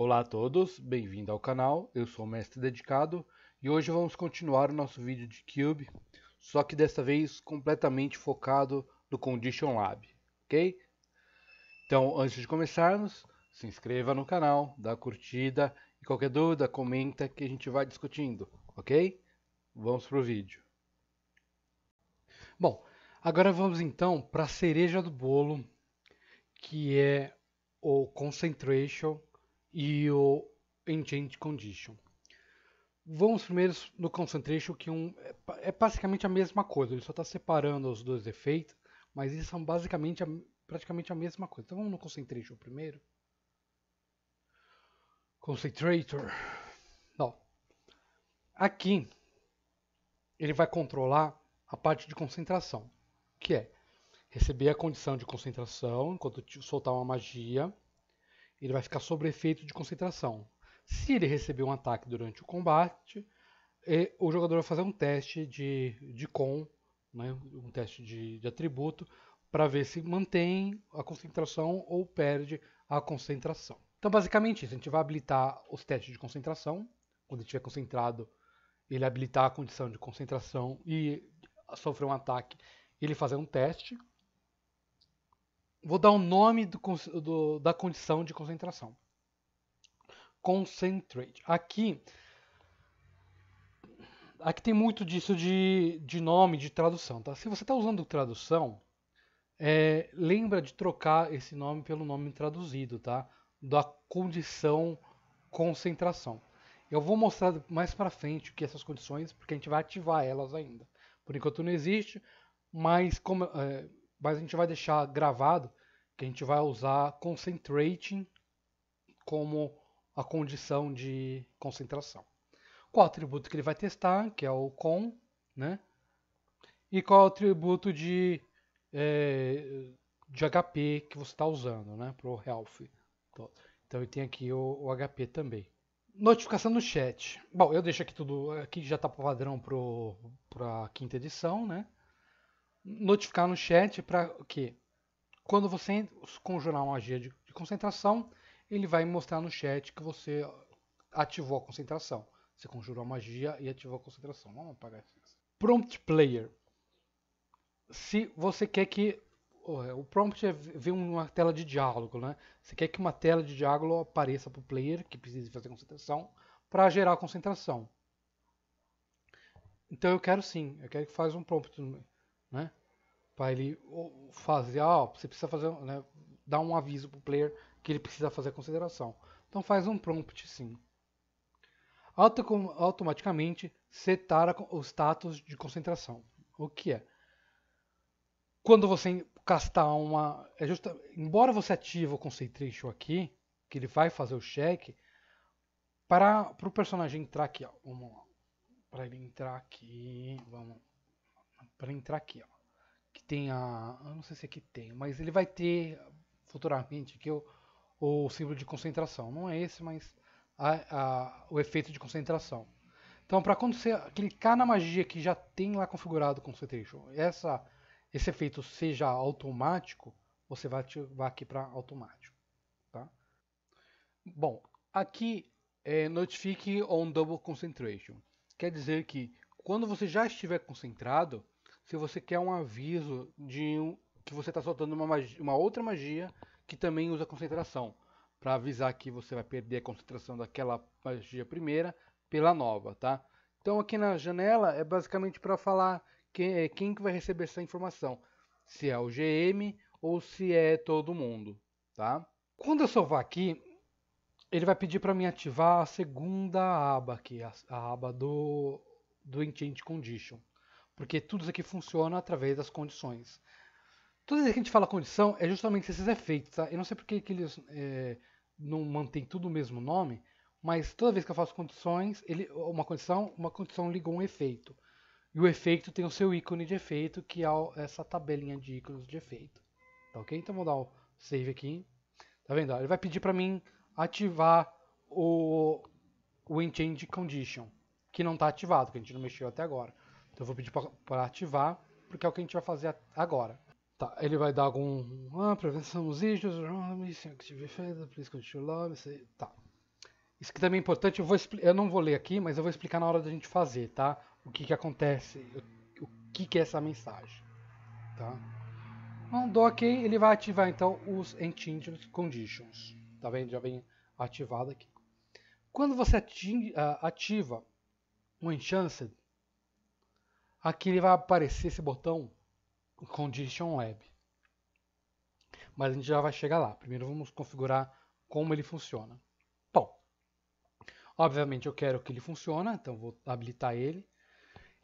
Olá a todos, bem-vindo ao canal, eu sou o Mestre Dedicado e hoje vamos continuar o nosso vídeo de Cube, só que desta vez completamente focado no Condition Lab, ok? Então, antes de começarmos, se inscreva no canal, dá curtida e qualquer dúvida, comenta que a gente vai discutindo, ok? Vamos para o vídeo. Bom, agora vamos então para a cereja do bolo, que é o Concentration e o Enchant Condition. Vamos primeiro no Concentration, que é um, é, é basicamente a mesma coisa, ele só está separando os dois efeitos, mas eles são basicamente a, praticamente a mesma coisa. Então vamos no Concentration primeiro. Concentrator. Aqui ele vai controlar a parte de concentração, que é receber a condição de concentração enquanto soltar uma magia ele vai ficar sob efeito de concentração. Se ele receber um ataque durante o combate, o jogador vai fazer um teste de, de com, né, um teste de, de atributo, para ver se mantém a concentração ou perde a concentração. Então, basicamente, isso. a gente vai habilitar os testes de concentração. Quando ele estiver concentrado, ele habilitar a condição de concentração e sofrer um ataque, ele fazer um teste. Vou dar o nome do, do, da condição de concentração. Concentrate. Aqui, aqui tem muito disso de, de nome, de tradução. Tá? Se você está usando tradução, é, lembra de trocar esse nome pelo nome traduzido, tá? Da condição concentração. Eu vou mostrar mais para frente o que essas condições, porque a gente vai ativar elas ainda. Por enquanto não existe, mas como, é, mas a gente vai deixar gravado que a gente vai usar concentrating como a condição de concentração. Qual o atributo que ele vai testar, que é o com, né? E qual o atributo de, é, de HP que você está usando, né? Para o health. Então ele tem aqui o, o, HP também. Notificação no chat. Bom, eu deixo aqui tudo, aqui já está padrão para a quinta edição, né? notificar no chat para que quando você conjurar uma magia de, de, concentração, ele vai mostrar no chat que você ativou a concentração. Você conjurou a magia e ativou a concentração. Vamos apagar isso. Prompt Player. Se você quer que é, o prompt é ver uma tela de diálogo, né? Você quer que uma tela de diálogo apareça para o player que precisa fazer concentração para gerar concentração. Então eu quero sim, eu quero que faça um prompt né? Para ele fazer, ó, ah, você precisa fazer, né, dar um aviso para o player que ele precisa fazer a consideração. Então faz um prompt sim. Auto automaticamente setar o status de concentração. O que é? Quando você castar uma. É justa, embora você ative o concentration aqui, que ele vai fazer o check, para, para o personagem entrar aqui, ó, para ele entrar aqui, vamos para entrar aqui, ó, que tem a, eu não sei se aqui tem, mas ele vai ter futuramente aqui o, o símbolo de concentração. Não é esse, mas a, a, o efeito de concentração. Então, para quando você clicar na magia que já tem lá configurado o Concentration, essa, esse efeito seja automático, você vai ativar aqui para automático. Tá? Bom, aqui é Notifique on Double Concentration. Quer dizer que quando você já estiver concentrado, se você quer um aviso de um, que você está soltando uma, magia, uma outra magia que também usa concentração, para avisar que você vai perder a concentração daquela magia primeira pela nova, tá? Então aqui na janela é basicamente para falar quem, é, quem que vai receber essa informação, se é o GM ou se é todo mundo, tá? Quando eu salvar aqui, ele vai pedir para mim ativar a segunda aba aqui, a, a aba do, do Enchant Condition. Porque tudo aqui funciona através das condições. Toda vez que a gente fala condição, é justamente esses efeitos. Tá? Eu não sei porque que eles é, não mantêm tudo o mesmo nome, mas toda vez que eu faço condições, ele, uma condição, uma condição ligou um efeito. E o efeito tem o seu ícone de efeito, que é essa tabelinha de ícones de efeito. Tá ok? Então vou dar o save aqui. Tá vendo? Ele vai pedir para mim ativar o, o Enchange Condition, que não está ativado, que a gente não mexeu até agora. Então eu vou pedir para ativar, porque é o que a gente vai fazer agora. Tá, ele vai dar algum. Ah, prevenção dos issues, please continue Tá. Isso que também é importante, eu, vou, eu não vou ler aqui, mas eu vou explicar na hora da gente fazer, tá? O que, que acontece, o, que, que é essa mensagem, tá? Mandou ok, ele vai ativar então os Entingent Conditions, tá vendo? Já vem ativado aqui. Quando você ah, ativa um Enchanted, Aqui ele vai aparecer esse botão Condition Web. Mas a gente já vai chegar lá. Primeiro vamos configurar como ele funciona. Bom, obviamente eu quero que ele funcione, então vou habilitar ele.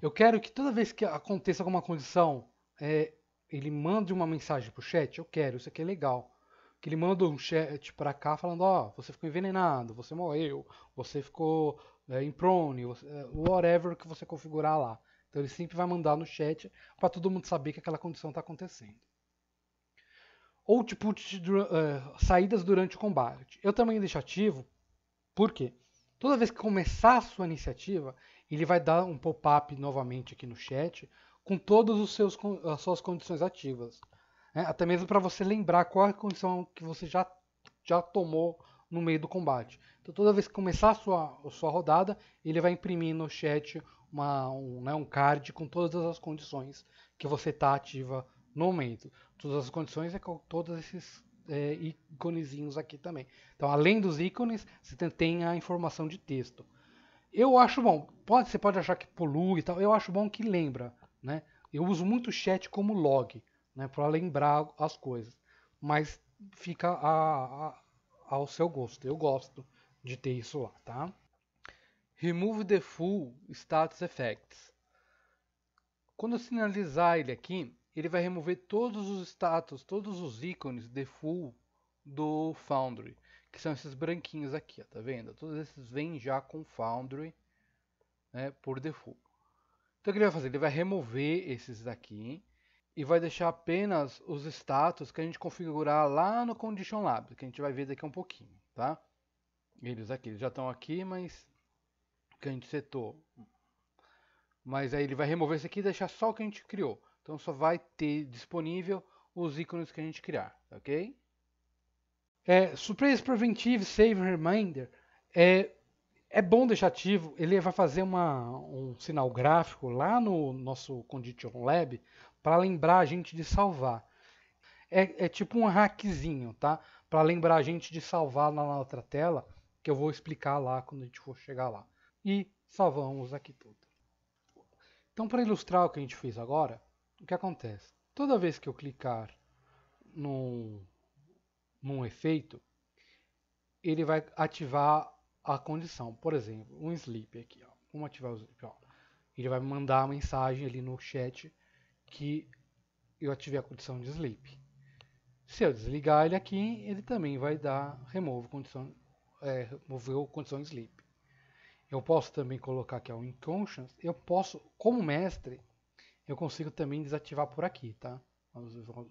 Eu quero que toda vez que aconteça alguma condição, é, ele mande uma mensagem para o chat. Eu quero, isso aqui é legal. Que ele manda um chat para cá falando, ó, oh, você ficou envenenado, você morreu, você ficou é, improne, é, whatever que você configurar lá. Então ele sempre vai mandar no chat para todo mundo saber que aquela condição está acontecendo. Output tipo, uh, é, saídas durante o combate. Eu também deixo ativo, por quê? Toda vez que começar a sua iniciativa, ele vai dar um pop-up novamente aqui no chat com todas as suas condições ativas. Né? Até mesmo para você lembrar qual é a condição que você já, já tomou no meio do combate. Então, toda vez que começar a sua, a sua rodada, ele vai imprimir no chat uma, um, né, um card com todas as condições que você está ativa no momento. Todas as condições é com todos esses é, íconezinhos aqui também. Então, além dos ícones, você tem a informação de texto. Eu acho bom, pode, você pode achar que polui e tal, eu acho bom que lembra, né? Eu uso muito o chat como log, né, para lembrar as coisas, mas fica a, a, ao seu gosto. Eu gosto de ter isso lá, tá? Remove the Full Status Effects. Quando eu sinalizar ele aqui, ele vai remover todos os status, todos os ícones de full do Foundry, que são esses branquinhos aqui, ó, tá vendo? Todos esses vêm já com Foundry né, por default. Então o que ele vai fazer? Ele vai remover esses daqui e vai deixar apenas os status que a gente configurar lá no Condition Lab, que a gente vai ver daqui a um pouquinho, tá? Eles aqui, já estão aqui, mas que a gente setou. Mas aí ele vai remover esse aqui e deixar só o que a gente criou. Então só vai ter disponível os ícones que a gente criar, ok? É, Surprise Preventive Save Reminder é, é bom deixar ativo. Ele vai fazer uma, um sinal gráfico lá no nosso Condition Lab para lembrar a gente de salvar. É, é tipo um hackzinho, tá? Para lembrar a gente de salvar na outra tela, que eu vou explicar lá quando a gente for chegar lá e salvamos aqui tudo. Então, para ilustrar o que a gente fez agora, o que acontece? Toda vez que eu clicar num, num efeito, ele vai ativar a condição. Por exemplo, um sleep aqui. Ó. Vamos ativar o sleep. Ó. Ele vai mandar a mensagem ali no chat que eu ativei a condição de sleep. Se eu desligar ele aqui, ele também vai dar remove condição, é, removeu condição de sleep eu posso também colocar aqui é o Inconscience, eu posso, como mestre, eu consigo também desativar por aqui, tá?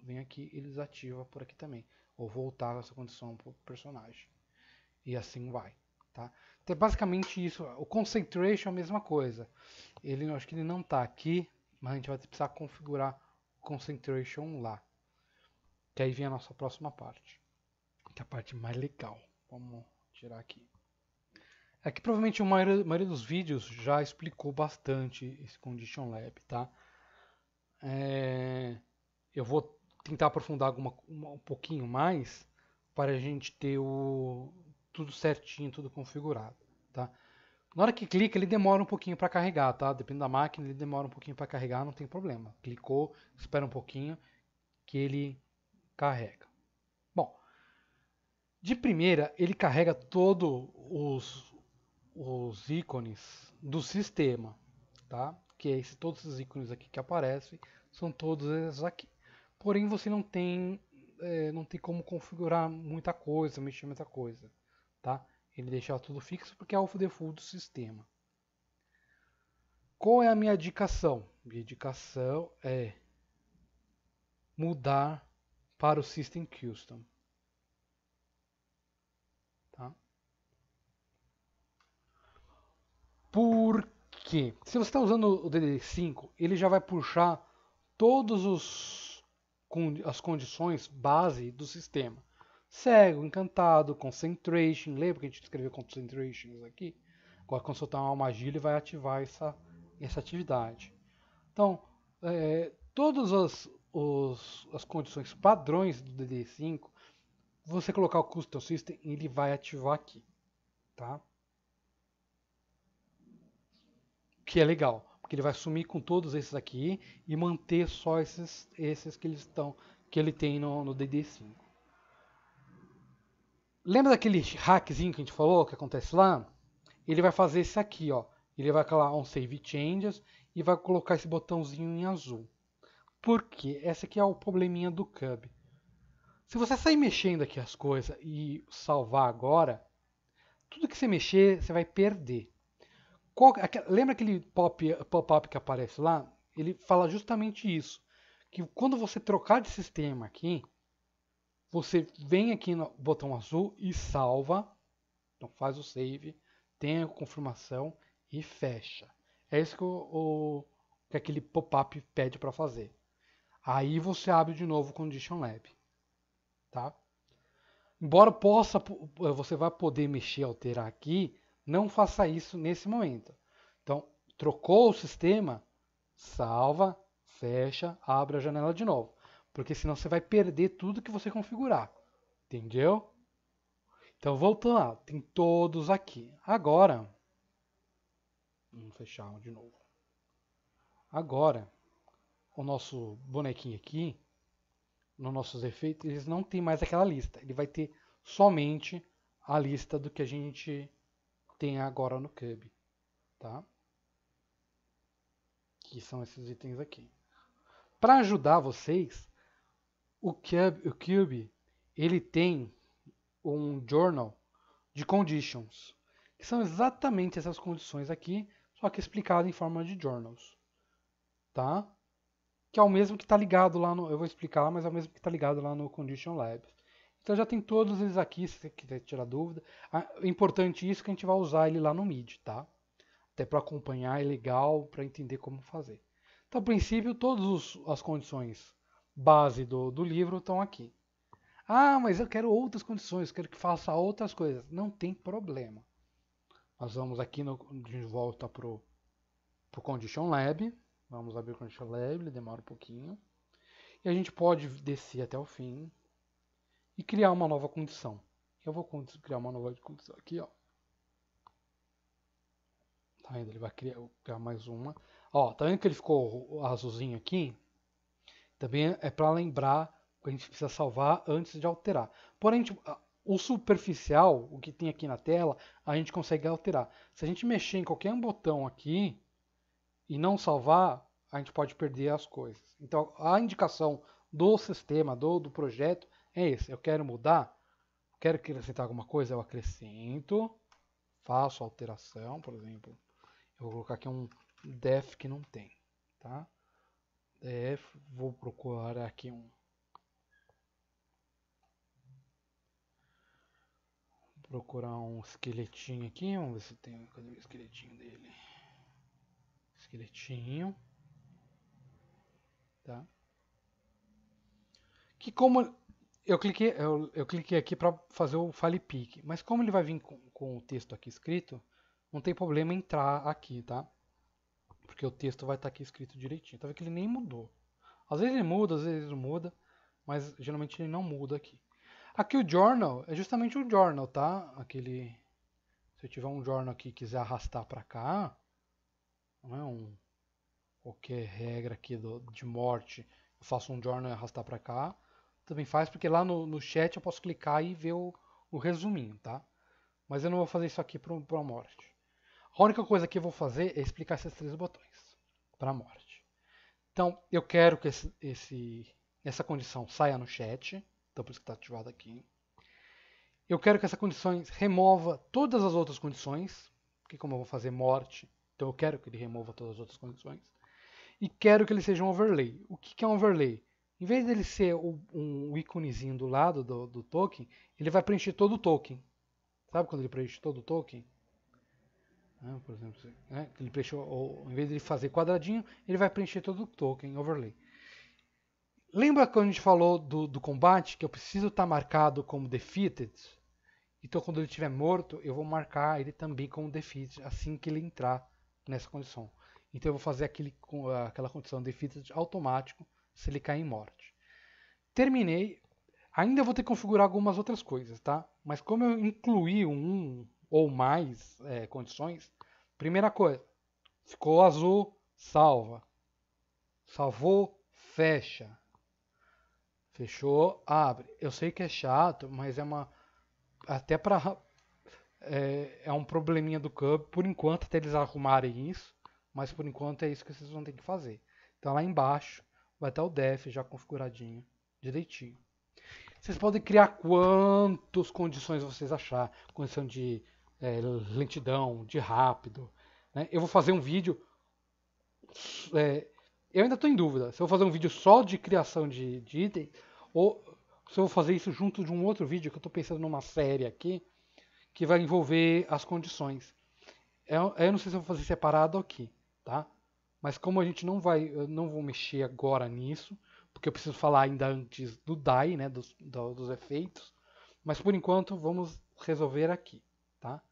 Vem aqui e desativa por aqui também. Ou voltar essa condição para o personagem. E assim vai, tá? Então, é basicamente isso. O Concentration é a mesma coisa. Ele, acho que ele não está aqui, mas a gente vai precisar configurar o Concentration lá. Que aí vem a nossa próxima parte. Que é a parte mais legal. Vamos tirar aqui. É que provavelmente a maioria, a maioria, dos vídeos já explicou bastante esse Condition Lab, tá? É, eu vou tentar aprofundar alguma, uma, um pouquinho mais para a gente ter o, tudo certinho, tudo configurado, tá? Na hora que clica, ele demora um pouquinho para carregar, tá? Dependendo da máquina, ele demora um pouquinho para carregar, não tem problema. Clicou, espera um pouquinho que ele carrega. Bom, de primeira, ele carrega todos os, os ícones do sistema, tá? Que é esse, todos esses ícones aqui que aparecem são todos esses aqui. Porém, você não tem, é, não tem como configurar muita coisa, mexer muita coisa, tá? Ele deixar tudo fixo porque é o default do sistema. Qual é a minha indicação? Minha indicação é mudar para o System Custom. Por quê? Se você está usando o DD5, ele já vai puxar todas as condições base do sistema. Cego, encantado, concentration, lembra que a gente escreveu concentrations aqui? Agora quando soltar uma magia ele vai ativar essa, essa atividade. Então, é, todas as, os, as condições padrões do DD5, você colocar o custom system, ele vai ativar aqui. Tá? que é legal, porque ele vai sumir com todos esses aqui e manter só esses, esses que, eles estão, que ele tem no, no DD5. Lembra daquele hackzinho que a gente falou, que acontece lá? Ele vai fazer esse aqui, ó. Ele vai calar on save changes e vai colocar esse botãozinho em azul. Por quê? Esse aqui é o probleminha do Cub. Se você sair mexendo aqui as coisas e salvar agora, tudo que você mexer, você vai perder. Qual, lembra aquele pop-up pop que aparece lá? Ele fala justamente isso. Que quando você trocar de sistema aqui, você vem aqui no botão azul e salva. Então faz o save, tem a confirmação e fecha. É isso que, o, que aquele pop-up pede para fazer. Aí você abre de novo o Condition Lab. Tá? Embora possa, você vai poder mexer, alterar aqui, não faça isso nesse momento. Então, trocou o sistema, salva, fecha, abre a janela de novo. Porque senão você vai perder tudo que você configurar. Entendeu? Então, voltando lá, tem todos aqui. Agora, vamos fechar de novo. Agora, o nosso bonequinho aqui, nos nossos efeitos, eles não tem mais aquela lista. Ele vai ter somente a lista do que a gente tem agora no Cube, tá? Que são esses itens aqui. Para ajudar vocês, o Cube, o Cube ele tem um journal de conditions, que são exatamente essas condições aqui, só que explicado em forma de journals, tá? Que é o mesmo que está ligado lá no, eu vou explicar, mas é o mesmo que está ligado lá no Condition Labs. Então já tem todos eles aqui, se você quiser tirar dúvida. Ah, é importante isso que a gente vai usar ele lá no MIDI, tá? Até para acompanhar, é legal para entender como fazer. Então, a princípio, todas as condições base do, do livro estão aqui. Ah, mas eu quero outras condições, quero que faça outras coisas. Não tem problema. Nós vamos aqui no, de volta para o Condition Lab. Vamos abrir o Condition Lab, ele demora um pouquinho. E a gente pode descer até o fim e criar uma nova condição. Eu vou criar uma nova condição aqui, ó. Tá vendo? Ele vai criar, criar mais uma. Ó, tá vendo que ele ficou azulzinho aqui? Também é para lembrar que a gente precisa salvar antes de alterar. Porém, tipo, o superficial, o que tem aqui na tela, a gente consegue alterar. Se a gente mexer em qualquer botão aqui e não salvar, a gente pode perder as coisas. Então, a indicação do sistema, do, do projeto, é esse. Eu quero mudar, quero acrescentar alguma coisa, eu acrescento, faço alteração, por exemplo. Eu vou colocar aqui um def que não tem, tá? Def, vou procurar aqui um procurar um esqueletinho aqui, vamos ver se tem, cadê o esqueletinho dele? Esqueletinho. Tá? Que como eu cliquei, eu, eu cliquei aqui para fazer o file pick, mas como ele vai vir com, com o texto aqui escrito, não tem problema entrar aqui, tá? Porque o texto vai estar tá aqui escrito direitinho. Tá vendo que ele nem mudou. Às vezes ele muda, às vezes não muda, mas geralmente ele não muda aqui. Aqui o journal é justamente o journal, tá? Aquele se eu tiver um journal aqui e quiser arrastar para cá, não é um qualquer regra aqui do, de morte, eu faço um journal e arrastar para cá, também faz, porque lá no, no chat eu posso clicar e ver o, o resuminho, tá? Mas eu não vou fazer isso aqui para a morte. A única coisa que eu vou fazer é explicar esses três botões para a morte. Então, eu quero que esse, esse, essa condição saia no chat, então por isso que está ativado aqui. Eu quero que essa condição remova todas as outras condições, porque como eu vou fazer morte, então eu quero que ele remova todas as outras condições. E quero que ele seja um overlay. O que, que é um overlay? Em vez dele ser o, um íconezinho do lado do, do token, ele vai preencher todo o token. Sabe quando ele preenche todo o token? Né? Ah, por exemplo, né? ele preencheu, ou, em vez de ele fazer quadradinho, ele vai preencher todo o token, overlay. Lembra quando a gente falou do, do combate, que eu preciso estar tá marcado como defeated? Então quando ele estiver morto, eu vou marcar ele também como defeated, assim que ele entrar nessa condição. Então eu vou fazer aquele, ah, aquela condição defeated automático se ele cair em morte. Terminei. Ainda vou ter que configurar algumas outras coisas, tá? Mas como eu incluí um ou mais é, condições, primeira coisa, ficou azul, salva. Salvou, fecha. Fechou, abre. Eu sei que é chato, mas é uma. Até para é, é, um probleminha do campo, por enquanto, até eles arrumarem isso. Mas por enquanto é isso que vocês vão ter que fazer. Então lá embaixo Vai estar o def já configuradinho, direitinho. Vocês podem criar quantas condições vocês achar, condição de é, lentidão, de rápido. Né? Eu vou fazer um vídeo. É, eu ainda estou em dúvida se eu vou fazer um vídeo só de criação de, de item ou se eu vou fazer isso junto de um outro vídeo que eu estou pensando numa série aqui que vai envolver as condições. Eu, é, eu não sei se eu vou fazer separado aqui, tá? Mas como a gente não vai, eu não vou mexer agora nisso, porque eu preciso falar ainda antes do DAI, né, dos, do, dos efeitos. Mas por enquanto vamos resolver aqui, tá?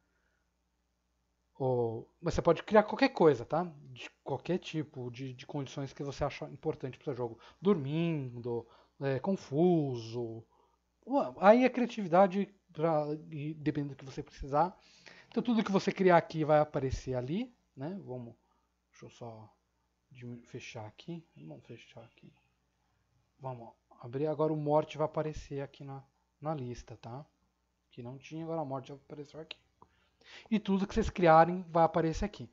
Ou, mas você pode criar qualquer coisa, tá? De qualquer tipo de, de condições que você acha importante para o seu jogo. Dormindo, é, confuso. Aí a é criatividade, pra, dependendo do que você precisar. Então tudo que você criar aqui vai aparecer ali, né? Vamos, deixa eu só de fechar aqui. Vamos fechar aqui. Vamos abrir. Agora o morte vai aparecer aqui na, na lista, tá? Que não tinha, agora a morte apareceu aqui. E tudo que vocês criarem vai aparecer aqui.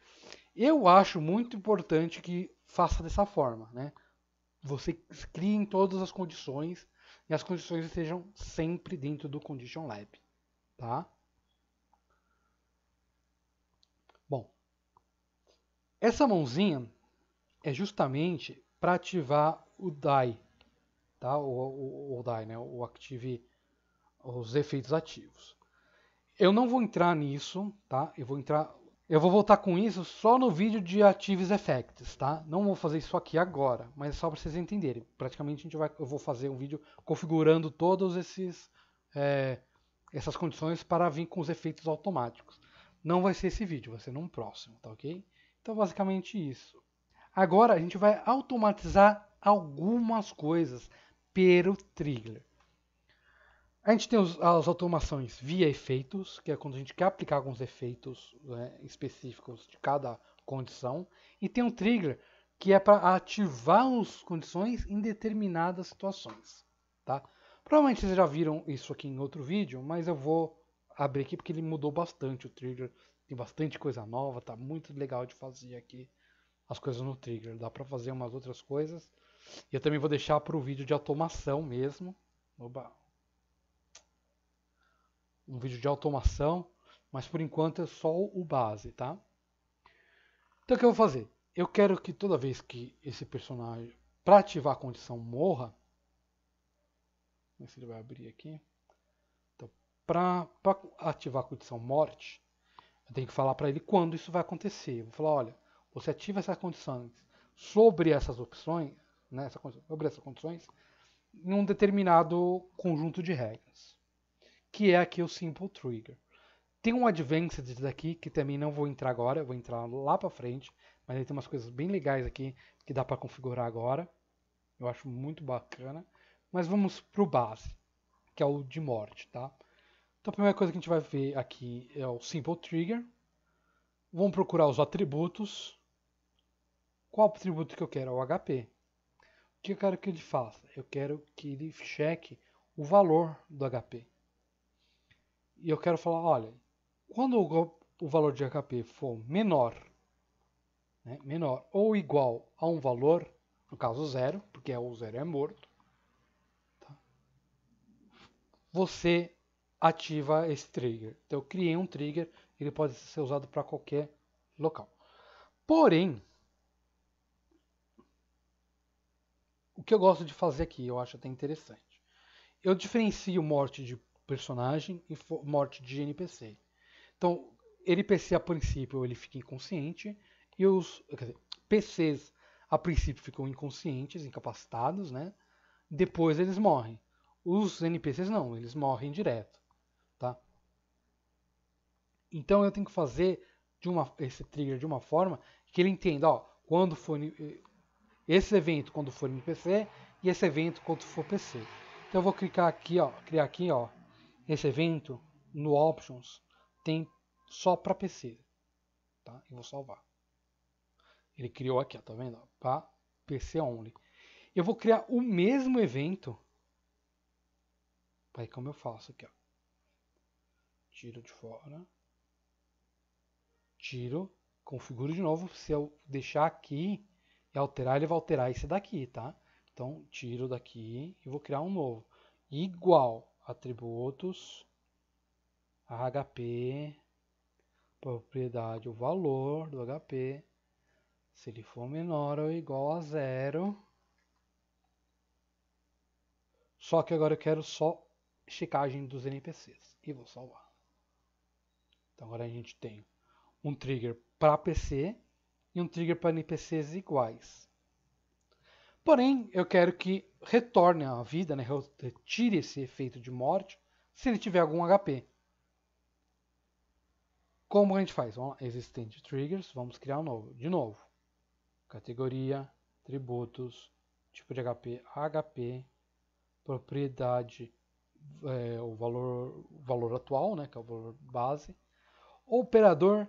Eu acho muito importante que faça dessa forma, né? Você crie em todas as condições e as condições estejam sempre dentro do Condition Lab, tá? Bom, essa mãozinha é justamente para ativar o DAI, tá? o, o, o DAI, né? o Active, os efeitos ativos. Eu não vou entrar nisso, tá? Eu vou entrar, eu vou voltar com isso só no vídeo de Active Effects, tá? Não vou fazer isso aqui agora, mas é só para vocês entenderem. Praticamente a gente vai, eu vou fazer um vídeo configurando todos esses é, essas condições para vir com os efeitos automáticos. Não vai ser esse vídeo, vai ser num próximo, tá ok? Então basicamente isso. Agora a gente vai automatizar algumas coisas pelo trigger. A gente tem os, as automações via efeitos, que é quando a gente quer aplicar alguns efeitos né, específicos de cada condição, e tem um trigger que é para ativar as condições em determinadas situações. Tá? Provavelmente vocês já viram isso aqui em outro vídeo, mas eu vou abrir aqui porque ele mudou bastante o trigger, tem bastante coisa nova, tá muito legal de fazer aqui as coisas no trigger. Dá para fazer umas outras coisas. E eu também vou deixar para o vídeo de automação mesmo. Oba. Um vídeo de automação, mas por enquanto é só o base, tá? Então o que eu vou fazer? Eu quero que toda vez que esse personagem, para ativar a condição morra, se ele vai abrir aqui. Então, para ativar a condição morte, eu tenho que falar para ele quando isso vai acontecer. Eu vou falar, olha, você ativa essas condições sobre essas opções, né, essa, sobre essas condições, em um determinado conjunto de regras, que é aqui o Simple Trigger. Tem um Advanced daqui que também não vou entrar agora, vou entrar lá para frente, mas ele tem umas coisas bem legais aqui que dá para configurar agora. Eu acho muito bacana. Mas vamos para o base, que é o de morte, tá? Então a primeira coisa que a gente vai ver aqui é o Simple Trigger. Vamos procurar os atributos. Qual o atributo que eu quero? O HP. O que eu quero que ele faça? Eu quero que ele cheque o valor do HP. E eu quero falar, olha, quando o valor de HP for menor, né, menor ou igual a um valor, no caso zero, porque é o zero é morto, tá? você ativa esse trigger. Então eu criei um trigger, ele pode ser usado para qualquer local. Porém, o que eu gosto de fazer aqui, eu acho até interessante. Eu diferencio morte de personagem e morte de NPC. Então, NPC a princípio ele fica inconsciente e os dizer, PCs a princípio ficam inconscientes, incapacitados, né? Depois eles morrem. Os NPCs não, eles morrem direto, tá? Então eu tenho que fazer de uma, esse trigger de uma forma que ele entenda, ó, quando for eh, esse evento quando for PC e esse evento quando for PC. Então eu vou clicar aqui, ó, criar aqui, ó, esse evento no Options tem só para PC, tá? E vou salvar. Ele criou aqui, ó, tá vendo? Para PC only. Eu vou criar o mesmo evento. Aí como eu faço aqui, ó. Tiro de fora. Tiro. Configuro de novo. Se eu deixar aqui, alterar, ele vai alterar esse daqui, tá? Então, tiro daqui e vou criar um novo. Igual atributos, HP, propriedade, o valor do HP. Se ele for menor ou igual a zero. Só que agora eu quero só checagem dos NPCs. E vou salvar. Então agora a gente tem um trigger para PC e um trigger para NPCs iguais. Porém, eu quero que retorne à vida, né? retire esse efeito de morte, se ele tiver algum HP. Como a gente faz? Vamos lá. Existente triggers, vamos criar um novo. De novo, categoria, atributos, tipo de HP, HP, propriedade, é, o valor, o valor atual, né, que é o valor base, operador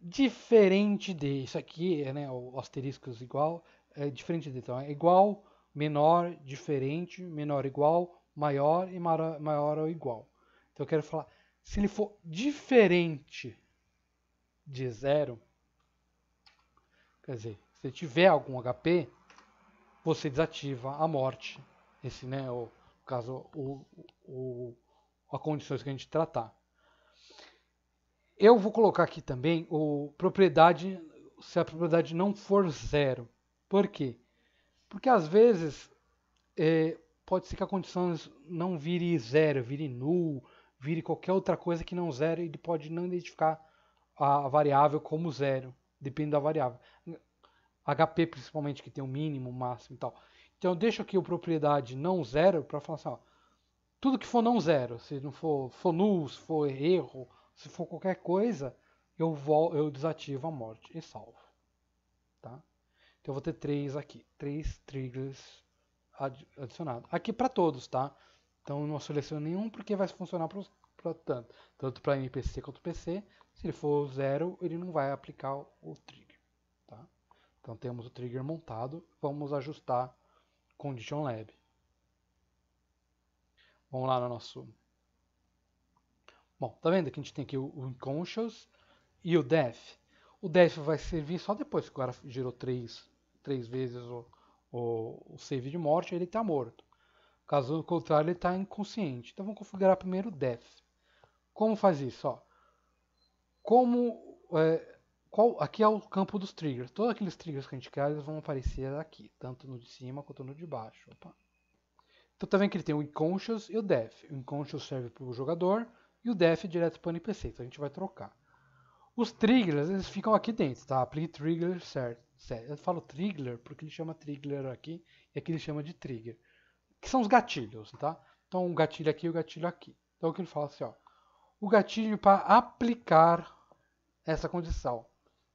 diferente de. Isso aqui é né, o asteriscos igual, é diferente de. Então, é igual, menor, diferente, menor igual, maior e maior, maior ou igual. Então, eu quero falar, se ele for diferente de zero, quer dizer, se tiver algum HP, você desativa a morte. Esse, né, o caso, o, o, a condições que a gente tratar. Eu vou colocar aqui também o propriedade, se a propriedade não for zero. Por quê? Porque às vezes é, pode ser que a condição não vire zero, vire null, vire qualquer outra coisa que não zero, ele pode não identificar a variável como zero, depende da variável. HP principalmente que tem o mínimo, mínimo, máximo e tal. Então eu deixo aqui o propriedade não zero para falar assim, ó, tudo que for não zero, se não for, for null, se for erro, se for qualquer coisa, eu, vou, eu desativo a morte e salvo. Tá? Então eu vou ter três aqui, três triggers adicionados. Aqui para todos, tá? Então eu não seleciono nenhum porque vai funcionar para tanto, tanto para NPC quanto PC. Se ele for zero, ele não vai aplicar o trigger. Tá? Então temos o trigger montado. Vamos ajustar Condition Lab. Vamos lá no nosso Bom, tá vendo que a gente tem aqui o, o Unconscious e o Death. O Death vai servir só depois que o cara girou três, três vezes o, o, o save de morte, ele está morto. Caso contrário, ele está inconsciente. Então vamos configurar primeiro o Death. Como faz isso? Ó, como, é, qual, aqui é o campo dos triggers. Todos aqueles triggers que a gente criar eles vão aparecer aqui, tanto no de cima quanto no de baixo. Opa. Então tá vendo que ele tem o Unconscious e o Death. O Unconscious serve para o jogador e o def direto para o NPC, então a gente vai trocar. Os triggers, eles ficam aqui dentro, tá? apply trigger certo. Eu falo trigger porque ele chama trigger aqui e aqui ele chama de trigger, que são os gatilhos, tá? Então um gatilho aqui e um o gatilho aqui. Então o que ele fala assim, ó, o gatilho para aplicar essa condição.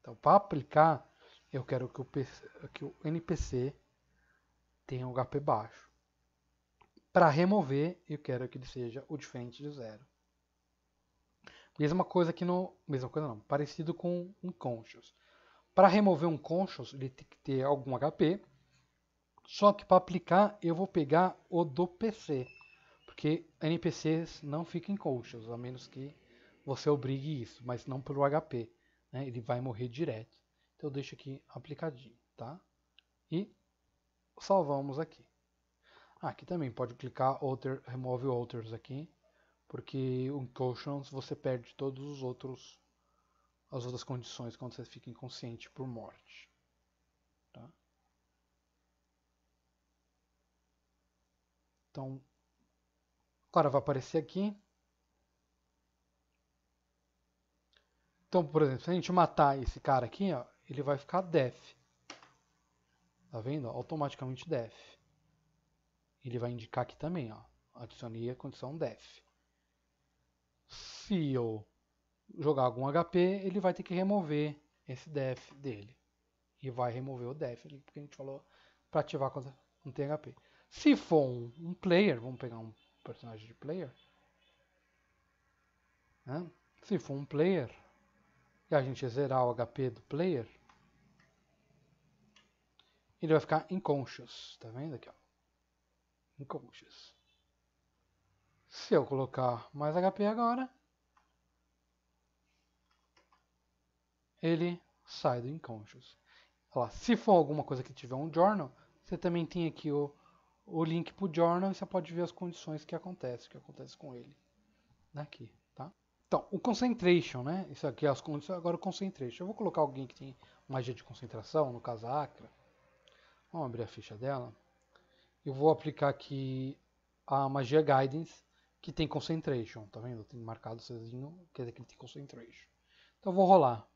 Então para aplicar, eu quero que o, PC, que o NPC tenha um HP baixo. Para remover, eu quero que ele seja o diferente de zero. Mesma coisa que no. Mesma coisa não, parecido com um conscious. Para remover um conscious, ele tem que ter algum HP. Só que para aplicar, eu vou pegar o do PC. Porque NPCs não ficam em conscious, a menos que você obrigue isso, mas não pelo HP. Né? Ele vai morrer direto. Então eu deixo aqui aplicadinho, tá? E salvamos aqui. Ah, aqui também pode clicar, remove outers aqui. Porque o Incursions você perde todos os outros as outras condições quando você fica inconsciente por morte. Tá? Então, agora vai aparecer aqui. Então, por exemplo, se a gente matar esse cara aqui, ó, ele vai ficar def. Tá vendo? Automaticamente def. Ele vai indicar aqui também, ó. Adicionei a condição def eu jogar algum HP, ele vai ter que remover esse def dele. E vai remover o def, porque a gente falou para ativar quando não tem HP. Se for um, um player, vamos pegar um personagem de player. Né? Se for um player, e a gente zerar o HP do player, ele vai ficar inconscious, tá vendo aqui? Ó? Se eu colocar mais HP agora, ele sai do Inconscious. Lá, se for alguma coisa que tiver um journal, você também tem aqui o, o link para o journal e você pode ver as condições que acontece, que acontece com ele. Daqui, tá? Então, o concentration, né? Isso aqui é as condições. Agora o concentration. Eu vou colocar alguém que tem magia de concentração, no caso a Acra. Vamos abrir a ficha dela. Eu vou aplicar aqui a magia Guidance, que tem concentration, tá vendo? Tem marcado o quer dizer que ele tem concentration. Então eu vou rolar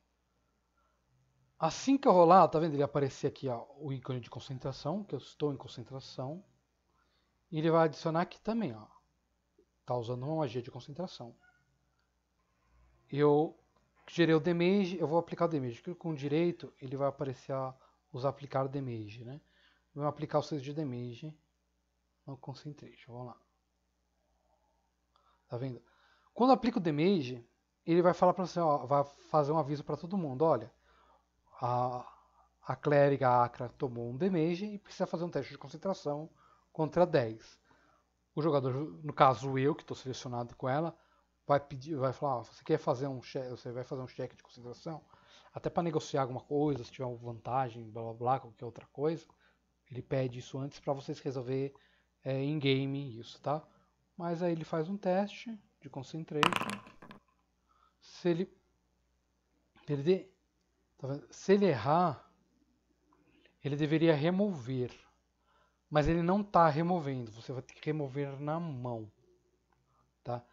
Assim que eu rolar, tá vendo? Ele aparecer aqui ó, o ícone de concentração, que eu estou em concentração. E ele vai adicionar aqui também, ó. Tá usando uma magia de concentração. Eu gerei o damage, eu vou aplicar o damage. Com direito, ele vai aparecer a, os aplicar damage, né? Vou aplicar o 6 de damage no concentration, vamos lá. Tá vendo? Quando aplica o damage, ele vai falar para você, ó, vai fazer um aviso para todo mundo, olha, a, a clériga Acra tomou um damage e precisa fazer um teste de concentração contra 10. O jogador, no caso eu, que estou selecionado com ela, vai pedir, vai falar, ah, você quer fazer um cheque, você vai fazer um cheque de concentração, até para negociar alguma coisa, se tiver uma vantagem, blá blá blá, qualquer outra coisa. Ele pede isso antes para vocês resolver é, em game isso, tá? Mas aí ele faz um teste de concentration. Se ele perder, se ele errar, ele deveria remover. Mas ele não está removendo, você vai ter que remover na mão. Tá?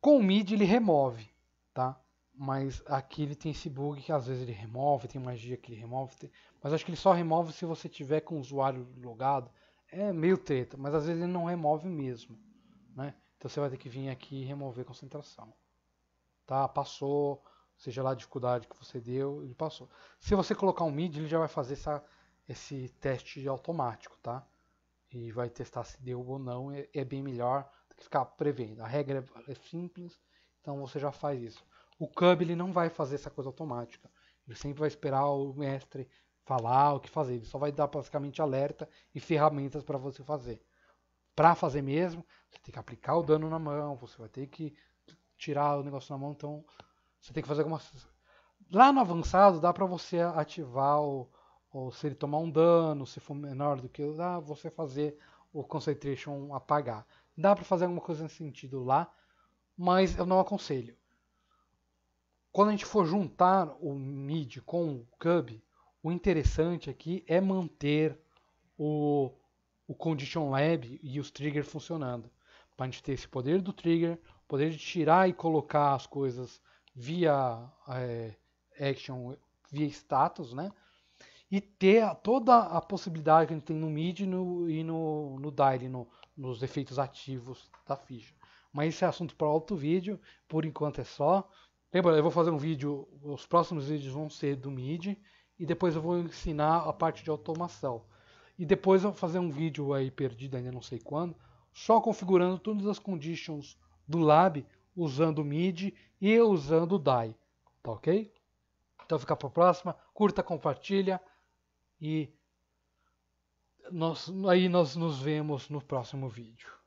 Com o mid ele remove, tá? mas aqui ele tem esse bug que às vezes ele remove, tem magia que ele remove, tem... mas acho que ele só remove se você tiver com o usuário logado. É meio treta, mas às vezes ele não remove mesmo, né? Então você vai ter que vir aqui e remover concentração. Tá, passou, seja lá a dificuldade que você deu, ele passou. Se você colocar um mid, ele já vai fazer essa, esse teste automático, tá? E vai testar se deu ou não, é, é bem melhor do que ficar prevendo. A regra é, é simples, então você já faz isso. O Cub ele não vai fazer essa coisa automática. Ele sempre vai esperar o mestre falar o que fazer. Ele só vai dar basicamente alerta e ferramentas para você fazer. Para fazer mesmo, você tem que aplicar o dano na mão, você vai ter que tirar o negócio na mão. Então, você tem que fazer alguma. Lá no avançado dá para você ativar o, ou se ele tomar um dano, se for menor do que dá você fazer o concentration apagar. Dá para fazer alguma coisa nesse sentido lá, mas eu não aconselho. Quando a gente for juntar o mid com o cub, o interessante aqui é manter o, o condition lab e os triggers funcionando. Para a gente ter esse poder do trigger, poder de tirar e colocar as coisas via é, action, via status, né? E ter toda a possibilidade que a gente tem no mid e no, e no, no dial, no, nos efeitos ativos da ficha. Mas esse é assunto para outro vídeo, por enquanto é só. Lembra, eu vou fazer um vídeo, os próximos vídeos vão ser do mid, e depois eu vou ensinar a parte de automação. E depois eu vou fazer um vídeo aí perdido, ainda não sei quando, só configurando todas as conditions do lab usando o MIDI e usando o DAI, tá ok? Então fica para a próxima, curta, compartilha e nós, aí nós nos vemos no próximo vídeo.